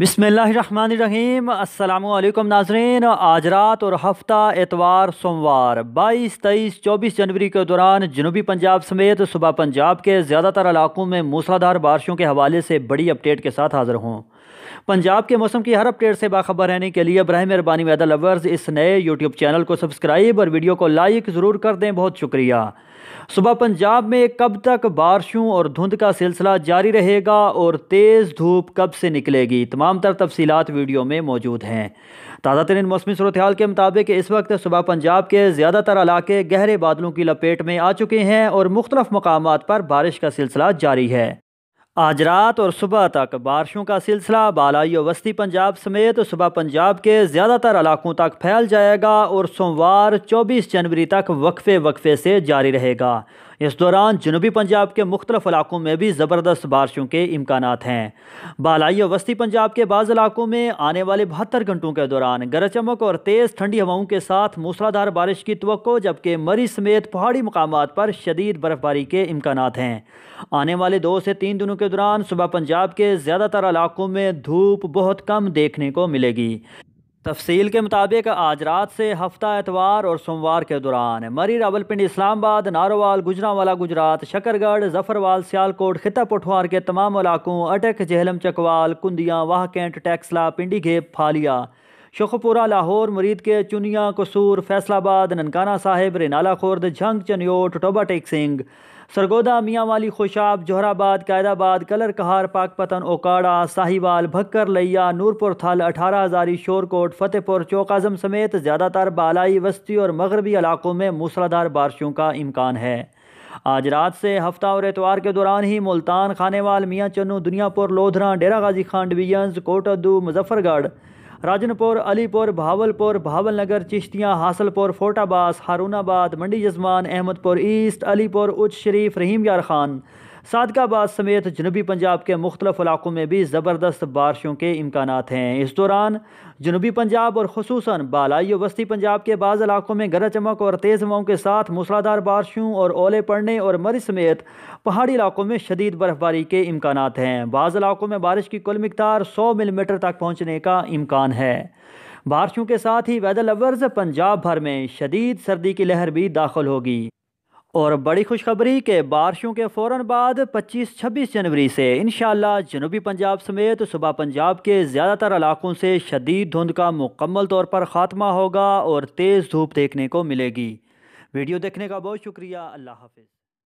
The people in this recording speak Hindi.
बिसमीम अल्लाम नाजरीन आज रात और हफ्ता एतवार सोमवार 22, तेईस 24 जनवरी के दौरान जनूबी पंजाब समेत सुबह पंजाब के ज़्यादातर इलाकों में मूसलाधार बारिशों के हवाले से बड़ी अपडेट के साथ हाज़िर हों पंजाब के मौसम की हर अपडेट से बाखबर रहने के लिए इब्राहिम मेहरबानी वैदा लवर्स इस नए यूट्यूब चैनल को सब्सक्राइब और वीडियो को लाइक ज़रूर कर दें बहुत शुक्रिया सुबह पंजाब में कब तक बारिशों और धुंध का सिलसिला जारी रहेगा और तेज़ धूप कब से निकलेगी तमाम तर तफसीत वीडियो में मौजूद हैं ताज़ा तरीन मौसमी सूरत हाल के मुताबिक इस वक्त सुबह पंजाब के ज़्यादातर इलाके गहरे बादलों की लपेट में आ चुके हैं और मुख्तलफ़ मकाम पर बारिश का सिलसिला जारी है आज रात और सुबह तक बारिशों का सिलसिला बालाई और वस्ती पंजाब समेत सुबह पंजाब के ज़्यादातर इलाकों तक फैल जाएगा और सोमवार 24 जनवरी तक वक्फे वक्फे से जारी रहेगा इस दौरान जनूबी पंजाब के मुख्तलिफ इलाकों में भी ज़बरदस्त बारिशों के इम्कान हैं बालाई और वस्ती पंजाब के बाद इलाकों में आने वाले बहत्तर घंटों के दौरान गरज चमक और तेज़ ठंडी हवाओं के साथ मूसलाधार बारिश की तो जबकि मरी समेत पहाड़ी मकाम पर शदीद बर्फबारी के इम्कान हैं आने वाले दो से तीन दिनों के के दौरान सुबह पंजाब के ज़्यादातर इलाकों में धूप बहुत कम देखने को मिलेगी तफसील के मुताबिक आज रात से हफ्ता एतवार और सोमवार के दौरान मरी रावलपिंडी इस्लामाबाद नारोवाल गुजरावाला गुजरात शकरगढ़ जफरवाल सियालकोट खिता पठवार के तमाम इलाकों अटक जहलम चकवाल कुंदियाँ वाहकेंट टैक्सला पिंडी घेप फालिया शखपुरा लाहौर मुरीद के चुनिया कसूर फैसलाबाद ननकाना साहिब रेनाला खुर्द झंग चनियोट टोबा टेक सिंह सरगोदा मियाँ वाली खुशाब जोहराबाद कैदाबाद कलर कहार पाकपतन ओकाड़ा साहिवाल भक्कर लैया नूरपुर थल अठारह हज़ारी शोरकोट फतेहपुर चौक आजम समेत ज़्यादातर बालाई वस्ती और मगरबी इलाकों में मूसलाधार बारिशों का इम्कान है आज रात से हफ्ता और एतवार के दौरान ही मुल्तान खानेवाल मियाँ चन्नू दुनियापुर लोधरा डेरा गाजी खान डिवीजन्स कोटदू मुजफ्फरगढ़ राजनपुर अलीपुर भावलपुर भावल नगर चिश्तियाँ हासलपुर फोटाबास हारूनाबाद मंडी जजमान अहमदपुर ईस्ट अलीपुर उच शरीफ रहीम यार खान सादकाबाद समेत जनूबी पंजाब के मुख्तलिफ इलाकों में भी ज़बरदस्त बारिशों के इम्कान हैं इस दौरान जनूबी पंजाब और खसूस बालाई और वस्ती पंजाब के बाद इलाकों में गरज चमक और तेज़ हवाओं के साथ मूसलाधार बारिशों और ओले पड़ने और मरी समेत पहाड़ी इलाकों में शदीद बर्फबारी के इम्कान हैं बाज़ इलाकों में बारिश की कुल मकदार सौ मिलीमीटर तक पहुँचने का इम्कान है बारिशों के साथ ही वेदर लवर्स पंजाब भर में शदीद सर्दी की लहर भी दाखिल होगी और बड़ी खुशखबरी के बारिशों के फ़ौर बाद 25-26 जनवरी से इन जनूबी पंजाब समेत सुबह पंजाब के ज़्यादातर इलाकों से शदीद धुंध का मुकम्मल तौर पर ख़ात्मा होगा और तेज़ धूप देखने को मिलेगी वीडियो देखने का बहुत शुक्रिया अल्लाह हाफिज़